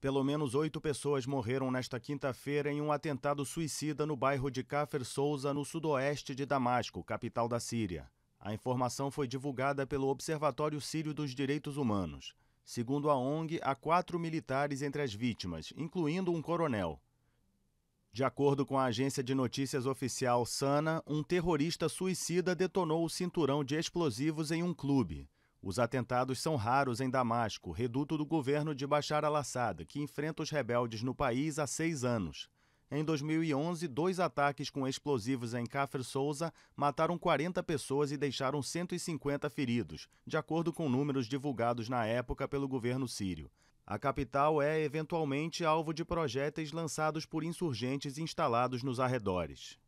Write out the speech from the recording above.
Pelo menos oito pessoas morreram nesta quinta-feira em um atentado suicida no bairro de Kafir Souza, no sudoeste de Damasco, capital da Síria. A informação foi divulgada pelo Observatório Sírio dos Direitos Humanos. Segundo a ONG, há quatro militares entre as vítimas, incluindo um coronel. De acordo com a agência de notícias oficial SANA, um terrorista suicida detonou o cinturão de explosivos em um clube. Os atentados são raros em Damasco, reduto do governo de Bashar al-Assad, que enfrenta os rebeldes no país há seis anos. Em 2011, dois ataques com explosivos em Kafr Souza mataram 40 pessoas e deixaram 150 feridos, de acordo com números divulgados na época pelo governo sírio. A capital é eventualmente alvo de projéteis lançados por insurgentes instalados nos arredores.